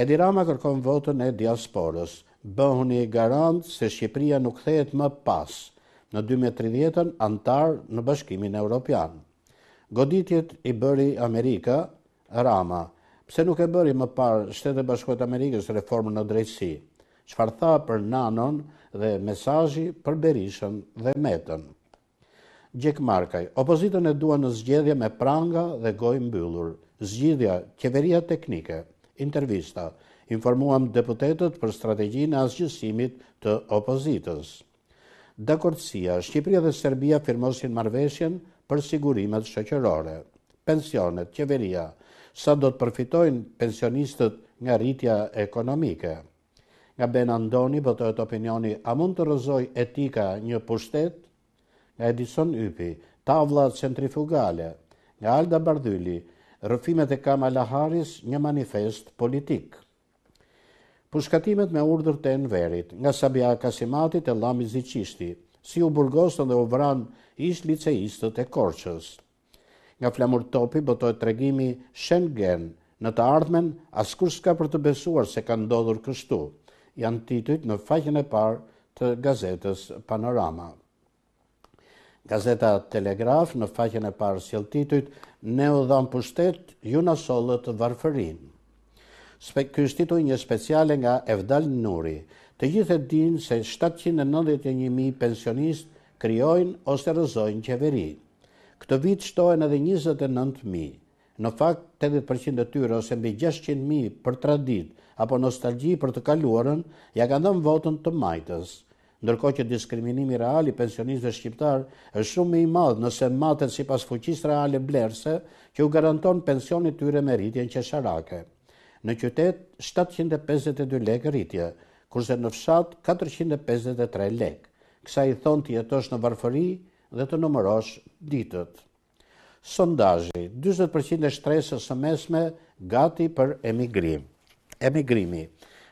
Edi Rama kërkon votën e diasporës. Bëhuni garant se Shqipëria nuk thejet më pas në 2030-ën antar në bashkimin e Goditjet i bëri Amerika, Rama, pse nuk e bëri më parë shtetë e bashkojtë Amerikës reformën në drejtësi, qëfar tha për nanon dhe mesajji për berishën dhe metën. Gjek Markaj, opozitën e duan në zgjedhje me pranga dhe gojë mbyllur, zgjidhja qeveria teknike intervista, informuam deputetët për strategjin e asgjësimit të opozitës. Dakortësia, Shqipëria dhe Serbia firmosin marveshjen për sigurimet shëqërore. Pensionet, qeveria, sa do të përfitojnë pensionistët nga rritja ekonomike. Nga Ben Andoni, bëtojt opinioni, a mund të rëzoj etika një pushtet? Nga Edison Ypi, tavla centrifugale, nga Alda Bardhyli, rëfimet e Kamala Harris një manifest politik. Pushkatimet me urdhër të enverit nga Sabia Kasimatit e Lami Zicishti, si u burgosën dhe u vran ish liceistët e korqës. Nga flamur topi bëtojt tregimi Schengen, në të ardhmen askur s'ka për të besuar se ka ndodhur kështu, janë titujt në faqen e parë të gazetës Panorama. Gazeta Telegraf në faqen e parë s'jel titujt ne u dhamë pushtet, ju në solët varfërin. Spe, Kjo një speciale nga Evdal Nuri, të gjithë e dinë se 791.000 pensionist kryojnë ose rëzojnë qeveri. Këtë vit shtojnë edhe 29.000. Në fakt, 80% të tyre ose mbi 600.000 për tradit apo nostalgji për të kaluarën, ja ka dhënë votën të majtës ndërko që diskriminimi real i pensionistëve shqiptarë është shumë i madhë nëse matët si pas fuqisë reale blerëse që u garanton pensionit tyre me rritjen që sharake. Në qytet, 752 lekë rritje, kurse në fshat 453 lekë, kësa i thonë të jetosh në varfëri dhe të numërosh ditët. Sondajë, 20% e shtresës së mesme gati për emigrim. Emigrimi,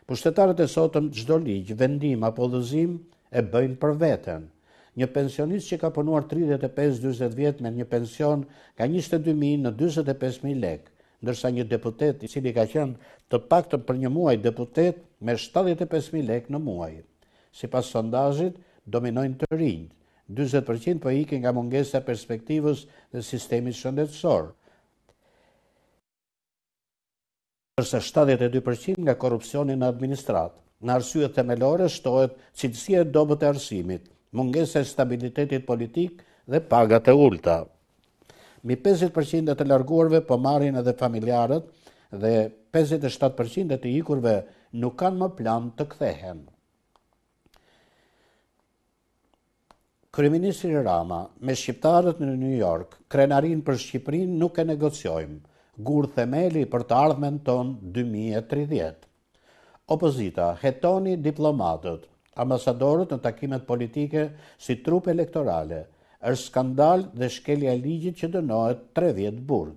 pushtetarët e sotëm gjdo ligjë, vendim apo dhëzim, e bëjnë për veten. Një pensionist që ka punuar 35-40 vjet me një pension ka 22.000 në 45.000 lek, ndërsa një deputet i cili ka qenë të pak të për një muaj deputet me 75.000 lek në muaj. Si pas sondajit, dominojnë të rinjë, 20% për ikin nga mungesa perspektivës dhe sistemi shëndetësor. Nërse 72% nga korupcionin në administratë në arsye themelore shtohet cilësia e dobët e arsimit, mungesa e stabilitetit politik dhe pagat e ulta. Mi 50% e të larguarve po marrin edhe familjarët dhe 57% e të ikurve nuk kanë më plan të kthehen. Kryeministri Rama me shqiptarët në New York, krenarin për Shqipërinë nuk e negociojmë. Gurë themeli për të ardhmen ton 2030 opozita hetoni diplomatët, ambasadorët në takimet politike si trup elektorale, është skandal dhe shkelja ligjit që dënohet 30 burg.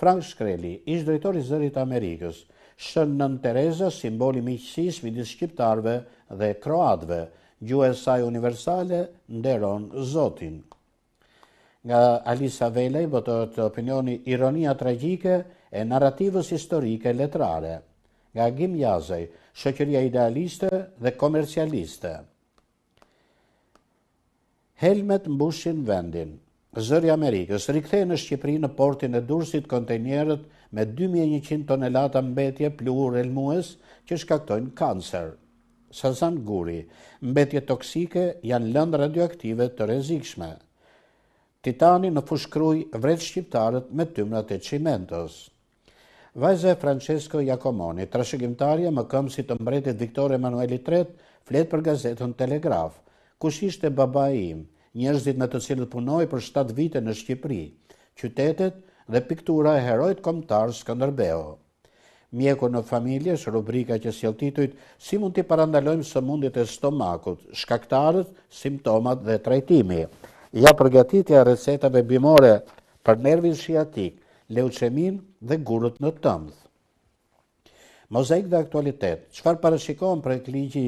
Frank Shkreli, ish drejtori i Zërit Amerikës, shën nën Tereza simboli miqësisë midis shqiptarve dhe kroatëve, gjuhë e saj universale nderon Zotin. Nga Alisa Velej botohet opinioni ironia tragjike e narrativës historike letrare nga Agim Jazaj, Shëqëria Idealiste dhe Komercialiste. Helmet mbushin vendin. Zëri Amerikës rikthe në Shqipëri në portin e dursit kontenjerët me 2100 tonelata mbetje pluhur elmues që shkaktojnë kancer. Sazan Guri, mbetje toksike janë lëndë radioaktive të rezikshme. Titani në fushkruj vret shqiptarët me tymrat e qimentës. Vajze Francesco Jacomoni, trashëgimtarja më këmë si të mbretit Viktor Emanueli III, fletë për gazetën Telegraf, kush ishte baba im, njërzit me të cilët punoj për 7 vite në Shqipëri, qytetet dhe piktura e herojt komtar Skanderbeo. Mjeku në familje, shë rubrika që si altituit, si mund t'i parandalojmë së mundit e stomakut, shkaktarët, simptomat dhe trajtimi. Ja përgatitja recetave bimore për nervin shiatik, leucemin dhe gurët në tëmdh. Mozaik dhe aktualitet, qëfar parashikohen për e klinqi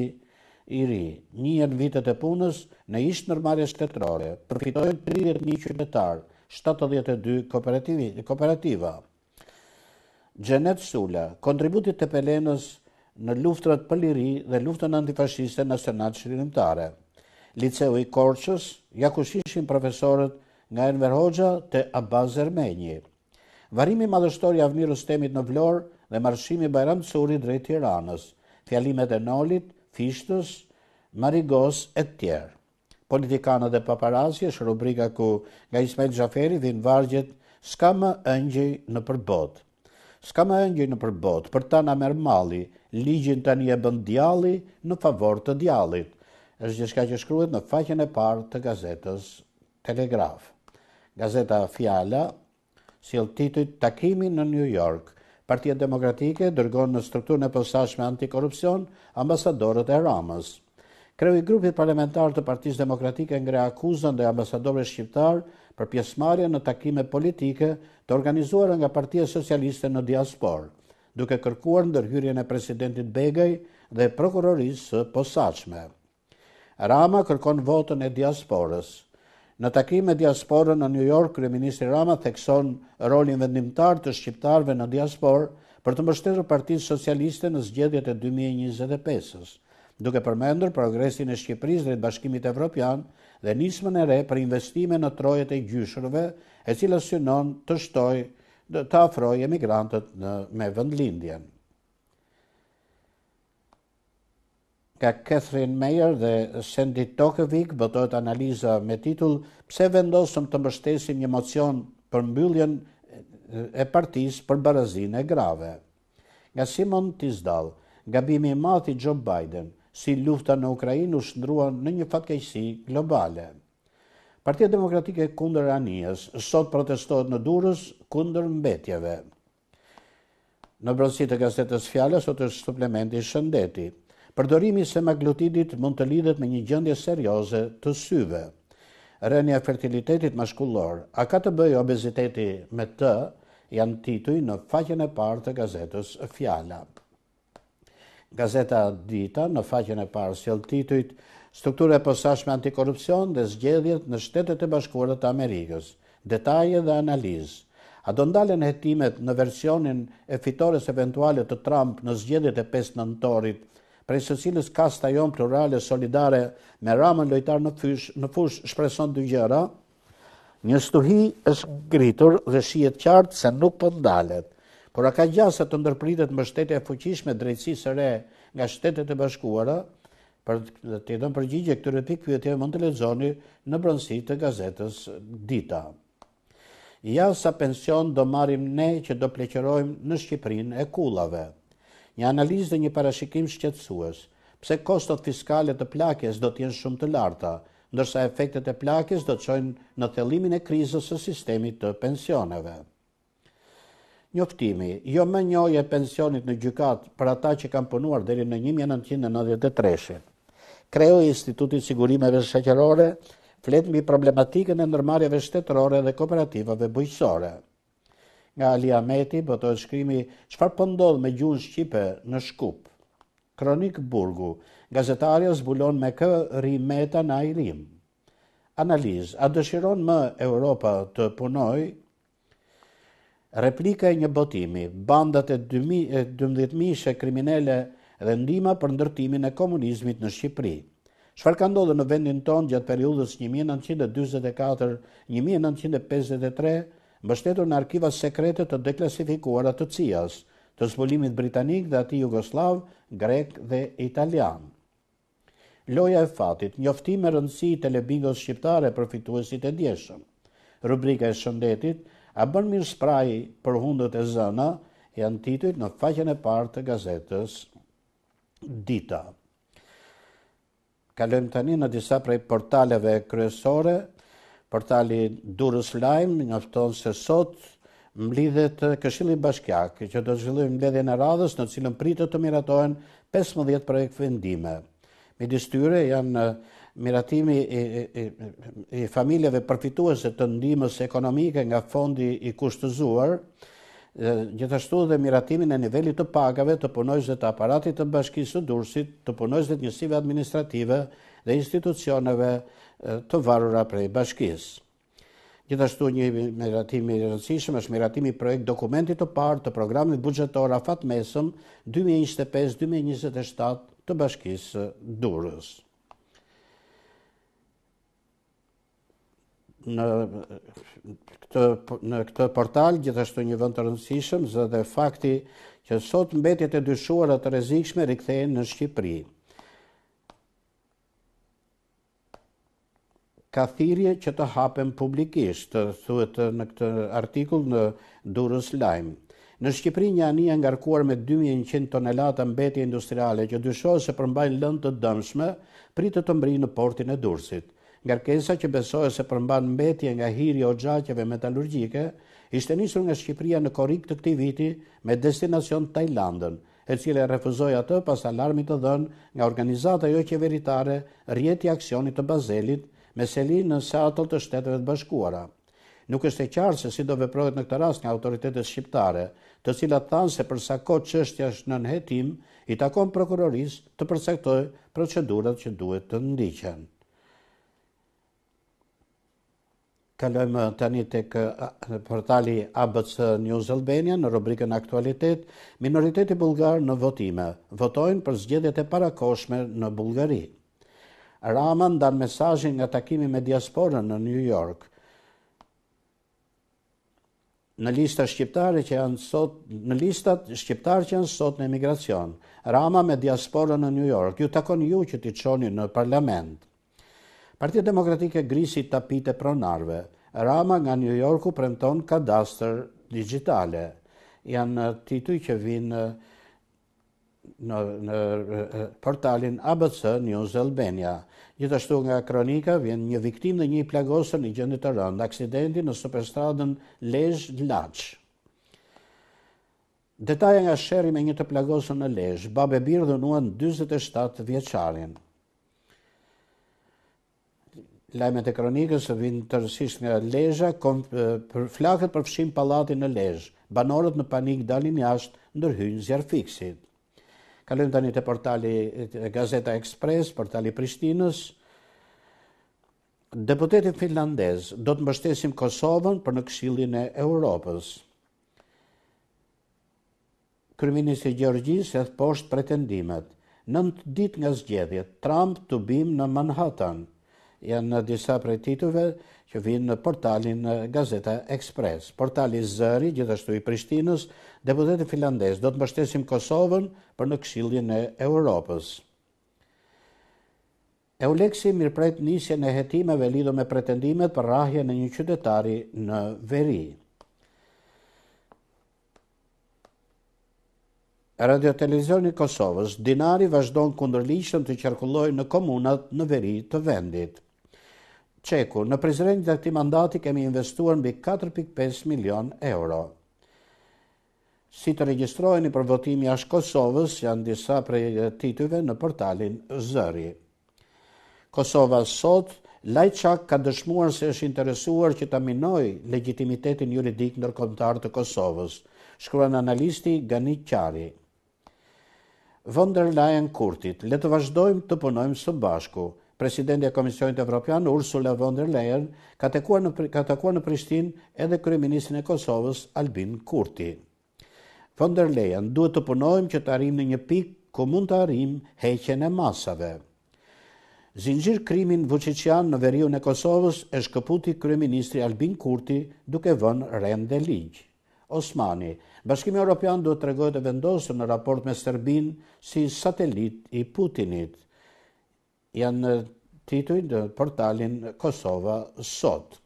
i ri, një vitet e punës në ishtë nërmarje shtetërore, përfitojnë të një qytetarë, 72 kooperativa. Gjenet Sula, kontributit të pelenës në luftrat për liri dhe luftën antifashiste në sërnatë shërinimtare. Liceu i Korqës, jakushishin profesorët nga Enver Hoxha të Abaz Ermenjit varimi madhështori avnirës temit në Vlorë dhe marshimi Bajram Curi drejt Tiranës, fjalimet e Nolit, Fishtës, Marigos e tjerë. Politikanët e paparazi është rubrika ku nga Ismail Gjaferi dhinë vargjet s'ka më ëngjëj në përbot. S'ka më ëngjëj në përbot, për ta në mali, ligjin të një e bënd djali në favor të djalit, është gjithka që shkryet në faqen e parë të gazetës Telegraf. Gazeta Fjala si lë takimi në New York. Partia Demokratike dërgon në strukturën e posashme antikorupcion ambasadorët e Ramës. Kreu i grupit parlamentar të Partisë Demokratike ngre akuzën dhe ambasadore shqiptar për pjesmarje në takime politike të organizuar nga Partia Socialiste në diaspor, duke kërkuar ndërhyrjen e presidentit Begaj dhe prokurorisë posashme. posaçme. Rama kërkon votën e diasporës. Në takim e diasporën në New York, Kriministri Rama thekson rolin vendimtar të shqiptarve në diasporë për të mështetër partiz socialiste në zgjedhjet e 2025-ës, duke përmendur progresin e Shqipëris dhe bashkimit evropian dhe nismën e re për investime në trojet e gjyshërve e cilës synon të shtoj të afroj emigrantët me vëndlindjenë. Ka Catherine Mayer dhe Sandy Tokovic bëtojt analiza me titull pse vendosëm të mështesim një mocion për mbylljen e partis për e grave. Nga Simon Tisdal, gabimi i madh i Joe Biden si lufta në Ukrainë u shndrua në një fatkeqësi globale. Partia Demokratike kundër Anijës sot protestohet në durës kundër mbetjeve. Në brosit të gazetës fjallës, sot është suplementi shëndeti përdorimi i semaglutidit mund të lidhet me një gjendje serioze të syve. Rënja e fertilitetit mashkullor, a ka të bëjë obeziteti me të? Janë tituj në faqen e parë të gazetës Fjala. Gazeta Dita në faqen e parë sjell titujt Struktura e posaçme antikorrupsion dhe zgjedhjet në Shtetet e Bashkuara të Amerikës. Detaje dhe analizë. A do ndalen hetimet në versionin e fitores eventuale të Trump në zgjedhjet e 5 nëntorit prej së cilës kasta jonë plurale solidare me ramën lojtar në, fysh, në fush shpreson dy gjëra, një stuhi është gritur dhe shiet qartë se nuk pëndalet, po por a ka gjasa të ndërpritet më shtete e fuqishme drejtësi së re nga shtetet e bashkuara, për të të dëmë përgjigje këtëre pikë kjo mund të lezoni në brëndësi të gazetës Dita. Ja sa pension do marim ne që do pleqerojmë në Shqiprin e kullave, një analizë dhe një parashikim shqetsuës, pse kostot fiskale të plakjes do t'jen shumë të larta, ndërsa efektet e plakjes do të qojnë në thellimin e krizës së sistemit të pensioneve. Njoftimi, jo më e pensionit në gjykat për ata që kanë punuar deri në 1993-shin. Kreu i Institutit Sigurimeve Shqeqerore, fletë mbi problematikën e nërmarjeve shtetërore dhe kooperativave bujqësore nga Alia Meti, bëtojt po shkrimi qëfar pëndodh po me gjunë Shqipe në Shkup. Kronik Burgu, gazetarja zbulon me kë rimeta në Ailim. Analiz, a dëshiron më Europa të punoj? Replika e një botimi, bandat e 12.000 shë kriminele dhe ndima për ndërtimin e komunizmit në Shqipëri. Shfar ka ndodhe në vendin ton gjatë periudës 1924-1953, mbështetur në arkiva sekrete të deklasifikuara të CIA-s, të zbulimit britanik dhe ati jugoslav, grek dhe italian. Loja e fatit, njoftime rëndësi i lebingos shqiptare për fituesit e djeshëm. Rubrika e shëndetit, a bën mirë spraj për hundët e zëna, janë titujt në faqen e partë të gazetës Dita. Kalojmë tani në disa prej portaleve kryesore portali Durrës Lajmi njofton se sot mblidhet Këshilli Bashkiak, që do të zhvillojë mbledhjen e radhës në të cilën pritet të miratohen 15 projekt vendime. Midis tyre janë eh, miratimi i, i, i, i familjeve përfituese të ndihmës ekonomike nga fondi i kushtëzuar, eh, gjithashtu dhe miratimin e nivelit të pagave të punojësve të aparatit të Bashkisë së Durrësit, të punojësve të njësive administrative dhe institucioneve të varura prej bashkisë. Gjithashtu një miratimi i rëndësishëm është miratimi projekt dokumentit të parë të programit bugjetor afat mesëm 2025-2027 të bashkisë durës. Në këtë, në këtë portal gjithashtu një vënd të rëndësishëm zë dhe fakti që sot mbetjet e dyshuarat të rezikshme rikthejnë në Shqipërinë. ka thirje që të hapem publikisht, të thuet në këtë artikull në Durës Lajmë. Në Shqipëri një anija ngarkuar me 2100 tonelata mbeti industriale që dyshojë se përmbajnë lëndë të dëmshme, pritë të mbri në portin e Nga Ngarkesa që besojë se përmban mbetje nga hiri o gjakjeve metalurgjike, ishte njësër nga Shqipëria në korik të këti viti me destinacion Tajlandën, e cile refuzoj atë pas alarmit të dhënë nga organizata jo qeveritare rjeti aksionit të bazelit me seli nëse ato të shteteve të bashkuara. Nuk është e qartë se si do veprohet në këtë rast nga autoritetet shqiptare, të cilat thanë se përsa kohë çështja është në nëhetim, i takon prokurorisë të përcaktojë procedurat që duhet të ndiqen. Kalojmë tani tek portali ABC News Albania në rubrikën Aktualitet. Minoriteti bulgarë në votime votojnë për zgjedhjet e parakoshme në Bullgari. Rama ndan mesajin nga takimi me diasporën në New York. Në lista shqiptare që janë sot, në listat shqiptare që janë sot në emigracion, Rama me diasporën në New York, ju takon ju që t'i qoni në parlament. Partia Demokratike grisi tapite pronarve, Rama nga New Yorku premton kadastër digitale. Janë tituj që vinë në, në portalin ABC News Albania. Gjithashtu nga kronika vjen një viktim dhe një plagosën i gjendit të rëndë, aksidenti në superstradën Lezh-Lach. Detaja nga shëri me një të plagosën në Lezh, babe birë dhënuan 27 vjeqarin. Lajmet e kronikës së të tërësisht nga Lezha, flakët përfshim palatin në Lejsh, banorët në panik dalin jashtë ndërhyjnë zjarë fiksit. Kalojmë tani te portali Gazeta Express, portali Prishtinës. Deputeti finlandez do të mbështesim Kosovën për në Këshillin e Evropës. Kryeministri Gjorgjis e thë poshtë pretendimet. Nëntë dit nga zgjedhjet, Trump të bim në Manhattan – janë në disa prej titujve që vinë në portalin Gazeta Express. Portali Zëri, gjithashtu i Prishtinës, deputetit finlandes, do të mështesim Kosovën për në këshillin e Europës. Euleksi mirëprejt njësje në jetimeve lidu me pretendimet për rahje në një qytetari në veri. Radio Televizioni Kosovës, dinari vazhdojnë kundërlishëm të qerkulloj në komunat në veri të vendit. Qeku, në prezident të këti mandati kemi investuar mbi 4.5 milion euro. Si të registroheni për votimi ashtë Kosovës, janë disa prej tityve në portalin Zëri. Kosova sot, Lajçak ka dëshmuar se është interesuar që ta minoj legitimitetin juridik nërkomtar të Kosovës, shkruan analisti Gani Qari. Von Kurtit, le të vazhdojmë të punojmë së bashku, Presidenti i Komisionit Evropian Ursula von der Leyen ka takuar në Prishtinë edhe kryeministin e Kosovës Albin Kurti. Von der Leyen duhet të punojmë që të arrijmë në një pikë ku mund të arim heqen e masave. Zinxhir krimin voçiçian në veriun e Kosovës e shkëputi kryeministri Albin Kurti duke vënë rend dhe ligj. Osmani, Bashkimi Evropian duhet të regojt të vendosë në raport me Serbinë si satelit i Putinit janë në tituj dhe portalin Kosova sot.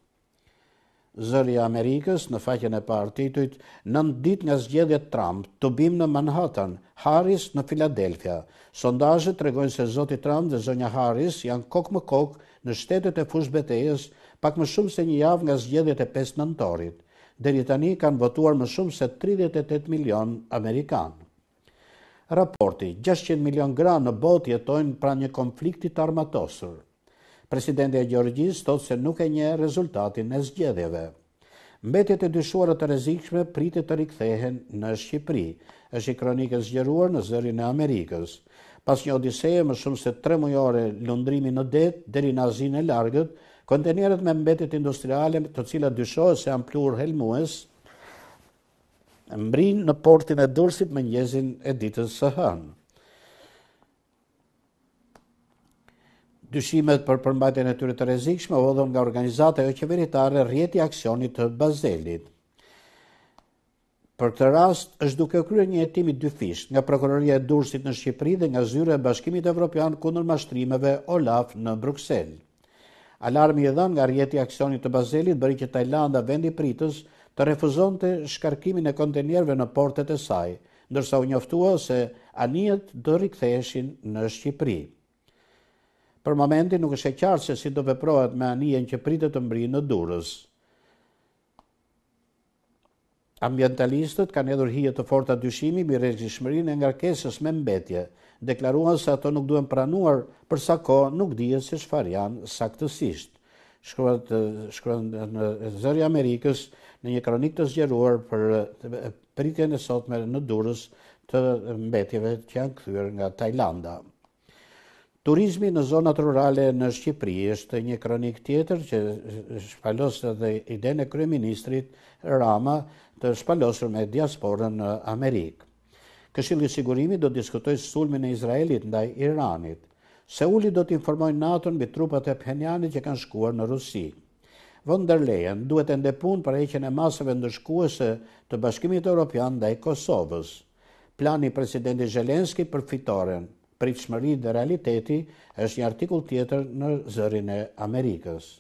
Zëri Amerikës në faqen e parë tituit, nëndë dit nga zgjedhjet Trump të bim në Manhattan, Harris në Filadelfia. Sondajët të regojnë se Zoti Trump dhe Zonja Harris janë kokë më kokë në shtetet e fush betejes pak më shumë se një javë nga zgjedhjet e 5 nëntorit. Deri tani kanë votuar më shumë se 38 milion Amerikanë. Raporti, 600 milion gra në bot jetojnë pra një konfliktit armatosur. Presidenti e Gjorgjis thotë se nuk e një rezultatin e zgjedhjeve. Mbetjet e dyshuarët të rezikshme pritit të rikthehen në Shqipëri, është i kronikës gjeruar në zërin e Amerikës. Pas një odiseje më shumë se tre mujore lundrimi në detë, deri në azin e largët, kontenerët me mbetjet industriale të cilat dyshojë se amplur helmues, mbrin në portin e dursit me njëzin e ditës së hënë. Dyshimet për përmbajtjen e tyre të rrezikshme u nga organizata jo qeveritare rrjeti i aksionit të Bazelit. Për këtë rast është duke kryer një hetim i dyfisht nga prokuroria e Durrësit në Shqipëri dhe nga zyra e Bashkimit Evropian kundër mashtrimeve Olaf në Bruksel. Alarmi i dhënë nga rjeti aksionit të Bazelit bëri që Tajlanda vendi pritës të refuzonte shkarkimin e kontenierve në portet e saj, ndërsa u njoftua se anijet do riktheheshin në Shqipëri. Për momentin nuk është e qartë se si do veprohet me anijen që pritet të mbrijë në Durrës. Ambientalistët kanë edhur hije të forta dyshimi mi gjishmërin e nga me mbetje, deklaruan se ato nuk duhen pranuar, përsa ko nuk dije se shfar janë saktësisht. Shkruat, shkruat në Zëri Amerikës në një kronik të zgjeruar për pritjen e sotme në durës të mbetjeve që janë këthyr nga Tajlanda. Turizmi në zonat rurale në Shqipëri është një kronik tjetër që shpalos edhe ide në Kryeministrit Rama të shpalosur me diasporën në Amerikë. Këshilli i sigurimit do të diskutojë sulmin e Izraelit ndaj Iranit. Seuli do të informojë NATO-n mbi trupat e Pjenjanit që kanë shkuar në Rusi. Von der Leyen duhet të ndepun për heqjen e masave ndëshkuese të Bashkimit Evropian ndaj Kosovës. Plani i presidentit Zelenski për fitoren, pritshmëri dhe realiteti është një artikull tjetër në zërin e Amerikës.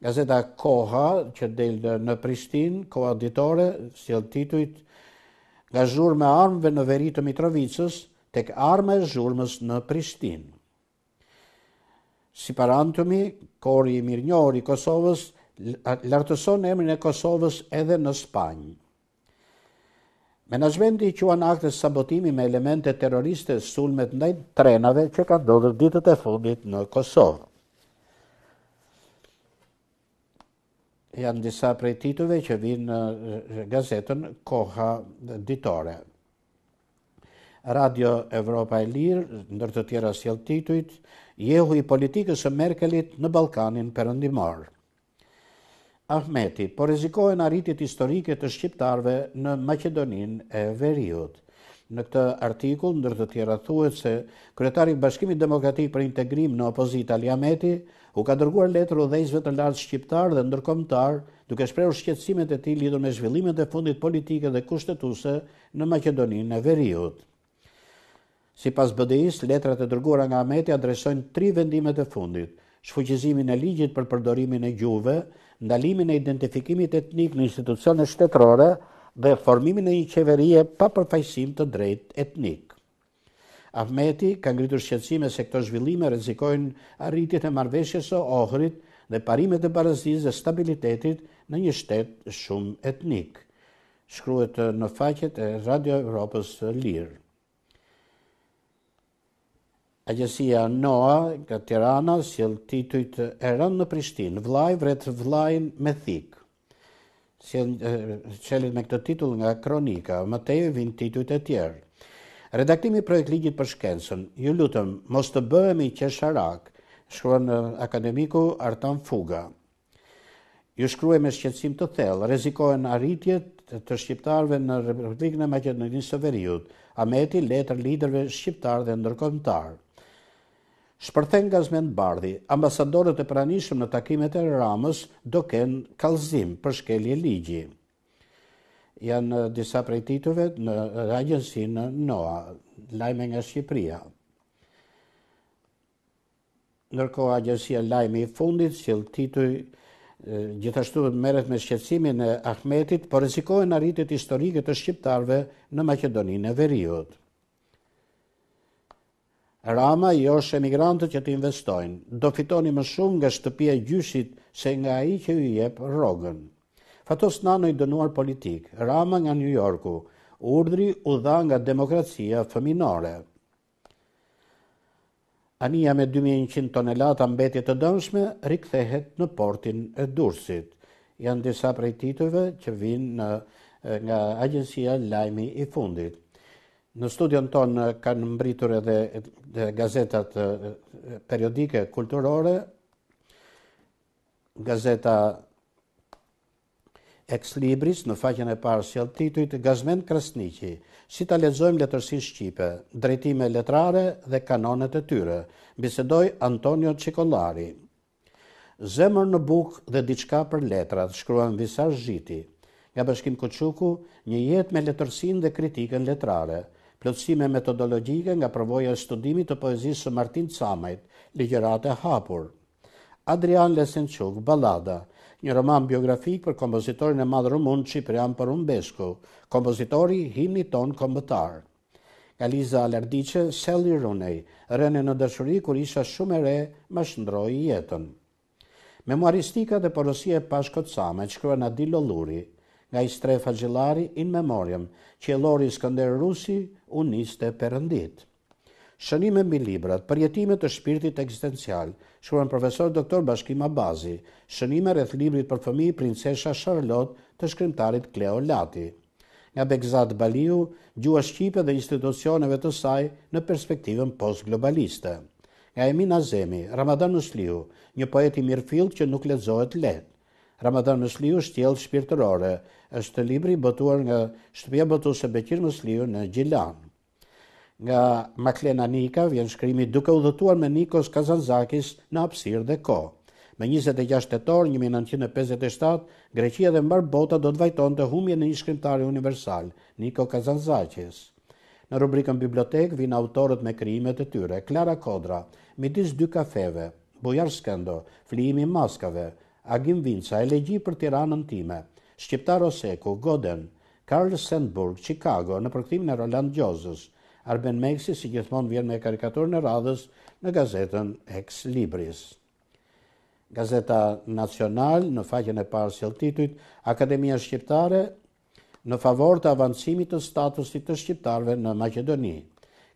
Gazeta Koha, që del në Prishtin, koha ditore, si lë titujt, nga zhurme armëve në veri të Mitrovicës, tek arme zhurmës në Prishtin. Si parantëmi, kori i mirënjohër i Kosovës, lartëson emrin e Kosovës edhe në Spanjë. Menajmenti që anë aktës sabotimi me elemente terroriste sulmet ndajnë trenave që ka ndodhër ditët e fundit në Kosovë. janë disa prej titujve që vinë në gazetën Koha Ditore. Radio Evropa e Lirë, ndër të tjera si titujt, jehu i politikës së Merkelit në Balkanin përëndimor. Ahmeti, po rizikohen arritit historike të shqiptarve në Macedonin e Veriut. Në këtë artikull, ndër të tjera thuet se Kryetari Bashkimit Demokratik për Integrim në opozit Aliameti, Ahmeti, u ka dërguar letër dhejzve të lartë shqiptar dhe ndërkombëtar, duke shprehur shqetësimet e tij lidhur me zhvillimet e fundit politike dhe kushtetuese në Maqedoninë e Veriut. Sipas BDI-s, letrat e dërguara nga Ameti adresojnë tri vendimet e fundit: shfuqizimin e ligjit për përdorimin e gjuhëve, ndalimin e identifikimit etnik në institucione shtetërore dhe formimin e një qeverie pa përfaqësim të drejtë etnik. Ahmeti ka ngritur shqetësime se këto zhvillime rrezikojnë arritit e marrëveshjes së Ohrit dhe parimet e barazisë dhe stabilitetit në një shtet shumë etnik. Shkruhet në faqet e Radio Europës Lirë. Agjësia NOA nga Tirana sjell titujt e rënd në Prishtinë, vlaj vret vllain me thik. Sjell çelit eh, me këtë titull nga Kronika, më tej vin titujt e tjerë. Redaktimi projekt ligjit për shkencën, ju lutëm, mos të bëhemi që sharak, shkruan akademiku Artan Fuga. Ju shkruaj me shqetsim të thellë, rezikohen arritjet të shqiptarve në Republikën e Maqedonisë së Veriut, ameti letër liderve shqiptar dhe ndërkombëtar. Shpërthen nga zmen bardhi, ambasadorët e pranishëm në takimet e ramës do kenë kalzim për shkelje ligjit janë eh, disa prej titujve në në NOA, lajme nga Shqipria. Nërko agjensia lajme i fundit, që lë tituj eh, gjithashtu meret me shqecimin e Ahmetit, por rizikohen arritit historikët të Shqiptarve në Makedoninë e Veriut. Rama i është emigrantët që të investojnë, do fitoni më shumë nga shtëpia gjysit se nga i që ju jep rogën. Fatos Nano i dënuar politik, rama nga New Yorku, urdri u dha nga demokracia fëminore. Ania me 2100 tonelata mbetje të dënshme rikthehet në portin e Durrësit. Janë disa prej titujve që vinë në nga agjensia lajmi i fundit. Në studion ton kanë mbritur edhe gazetat periodike kulturore, gazeta ex-libris në faqen e parë si titujt, Gazmen Krasniqi, si ta lezojmë letërsin Shqipe, drejtime letrare dhe kanonet e tyre, bisedoj Antonio Cikollari. Zemër në buk dhe diçka për letrat, shkruan Visar Zhiti, nga bashkim Koçuku, një jet me letërsin dhe kritikën letrare, plotësime metodologike nga përvoja studimi të poezisë së Martin Camajt, ligjerate hapur. Adrian Lesençuk, Balada, një roman biografik për kompozitorin e madh rumun Qiprian për Umbesku, kompozitori himni ton kombëtar. Galiza Alardiqe, Sally Runej, rënë në dashuri kur isha shumë e re, më shëndroj jetën. Memoaristika dhe porosia e pashkotësame, që kërë në Dilo nga i strefa gjilari in memoriam, që e lori skënder rusi uniste të përëndit. Shënime mbi librat, përjetimet të shpirtit ekzistencial, shkruan profesor doktor Bashkim Abazi, shënime rreth librit për fëmijë Princesha Charlotte të shkrimtarit Kleo Lati. Nga Bekzat Baliu, gjua shqipe dhe institucioneve të saj në perspektivën post-globaliste. Nga Emin Azemi, Ramadan Nusliu, një poet i mirëfillt që nuk lexohet lehtë. Ramadan Nusliu shtjell shpirtërore, është libri botuar nga shtëpia botuese Bekir Nusliu në Gjilanë nga Maklena Nika, vjen shkrimi duke u dhëtuar me Nikos Kazanzakis në apsir dhe ko. Me 26 tetor 1957, Greqia dhe mbar bota do të vajton të humje në një shkrimtari universal, Niko Kazanzakis. Në rubrikën bibliotek vin autorët me kryimet e tyre, Klara Kodra, midis dy kafeve, Bujar Skendo, Flimi Maskave, Agim Vinca, Elegji për tiranën time, Shqiptar Oseku, Goden, Karl Sandburg, Chicago, në përktimin e Roland Gjozës, Arben Meksi si gjithmon vjen me karikaturën e radhës në gazetën Ex Libris. Gazeta Nacional në faqen e parë sjell titullin Akademia Shqiptare në favor të avancimit të statusit të shqiptarëve në Maqedoni.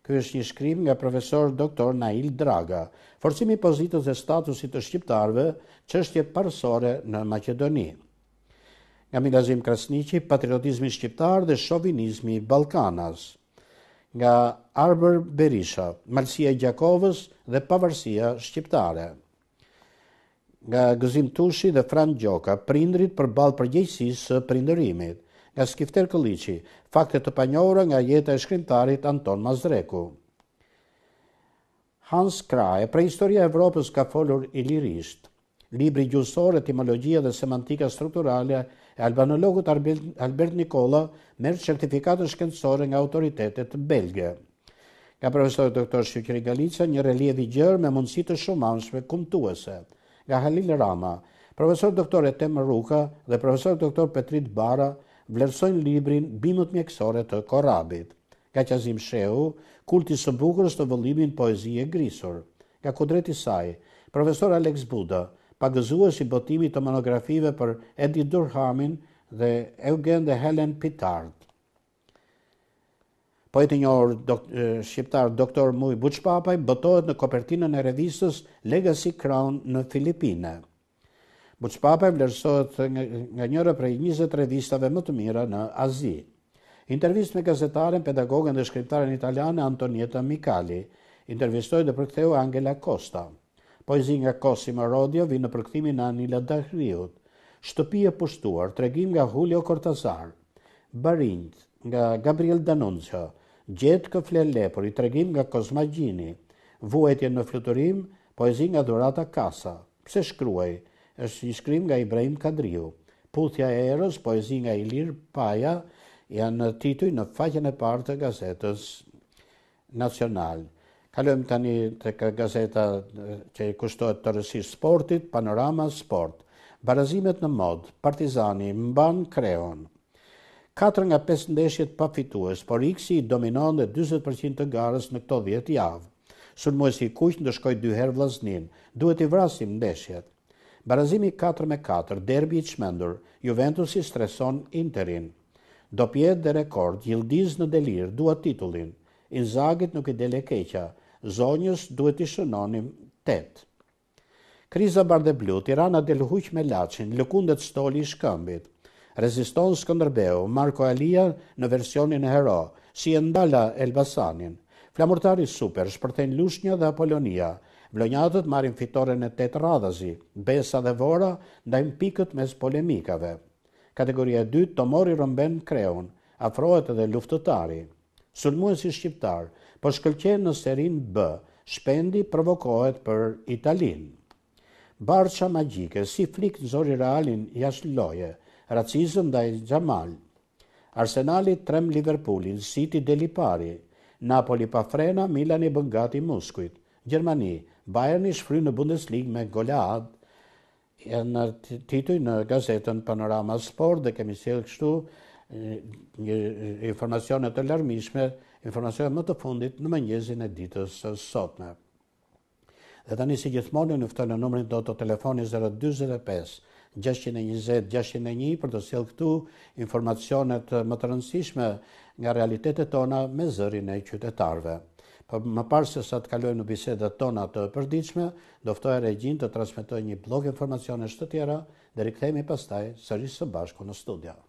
Ky është një shkrim nga profesor doktor Nail Draga. Forcimi i pozitës dhe statusit të shqiptarëve çështje parësore në Maqedoni. Nga Milazim Krasniqi, patriotizmi shqiptar dhe shovinizmi i Ballkanas nga Arber Berisha, Malsia Gjakovës dhe Pavarësia Shqiptare. Nga Gëzim Tushi dhe Fran Gjoka, prindrit për balë përgjegjësisë së prindërimit. Nga Skifter Këllici, fakte të panjohura nga jeta e shkrimtarit Anton Mazreku. Hans Krae, pre historia e Evropës ka folur ilirisht. Libri Gjusore, etimologia dhe semantika strukturale e albanologut Albert Nikola mërë certifikatën shkendësore nga autoritetet belge. Ka profesor doktor Shqyri Galica një relievi gjërë me mundësi të shumanshme kumtuese. Nga Halil Rama, profesor doktor Etem Ruka dhe profesor doktor Petrit Bara vlerësojnë librin Bimët Mjekësore të Korabit. Ka qazim Shehu, kulti së bukurës të vëllimin poezije grisur. Ka kudreti saj, profesor Alex Buda, pagëzua si botimit të monografive për Edi Durhamin dhe Eugen dhe Helen Pittard. Poet i njohur shqiptar doktor Muj Buçpapaj botohet në kopertinën e revistës Legacy Crown në Filipine. Buçpapaj vlerësohet nga njëra prej 20 revistave më të mira në Azi. Intervist me gazetaren, pedagogën dhe shkriptaren italiane Antonieta Mikali, intervistoj dhe përkëtheu Angela Costa pojzi nga Kosim Arodio vinë në përkëthimi në Anila Dahriut, shtëpi e pushtuar, tregim nga Julio Cortazar, Barinth nga Gabriel Danunzio, Gjetë këfle lepër i tregim nga Kosma Gjini, vuetje në fluturim, poezi nga Dorata Kasa, pse shkruaj, është një shkrim nga Ibrahim Kadriu, puthja e erës, poezi nga Ilir Paja, janë në tituj në faqen e partë të gazetës nacionalë. Kalëm tani të gazeta që i kushtohet të rësi sportit, Panorama Sport. Barazimet në mod, Partizani, Mban, Kreon. 4 nga 5 ndeshjet pa fitues, por x i dominon dhe 20% të garës në këto 10 javë. Sun muesi i kuqë dy herë vlasnin, duhet i vrasim ndeshjet. Barazimi 4 me 4, derbi i qmendur, Juventus i streson interin. Dopjet dhe rekord, jildiz në delirë, duhet titullin. Inzagit nuk i dele keqa, zonjës duhet i shënonim 8. Kriza bardhe blu, tirana del huq me lachin, lëkundet stoli i shkëmbit. Reziston këndërbeu, Marko Alia në versionin e hero, si e ndala Elbasanin. Flamurtari super, shpërten Lushnja dhe Apolonia. Vlonjatët marim fitoren e 8 radhazi, Besa dhe Vora ndajmë pikët mes polemikave. Kategoria 2, Tomori rëmben kreun, afrohet edhe luftëtari. Sulmuesi shqiptar, po shkëlqen në serin B, shpendi provokohet për Italin. Barqa magjike, si flikë në zori realin jashtë loje, racizëm dhe Gjamal. Arsenali trem Liverpoolin, City Delipari, Napoli pa frena, Milan i bëngati muskuit. Gjermani, Bayern i shfry në Bundesligë me Goliad, e në tituj në gazetën Panorama Sport dhe kemi sjellë kështu informacionet informacione të larmishme informacionet më të fundit në mëngjezin e ditës së sotme. Dhe tani si gjithmonë ju njoftoj në numrin do të telefoni 0245 620-601 për të sjellë këtu informacionet më të rëndësishme nga realitetet tona me zërin e qytetarëve. Për po më parë se sa të kalojmë në bisedat tona të përditshme, do e regjin të transmetojë një blog informacionesh të tjera, deri kthehemi pastaj sërish së bashku në studio.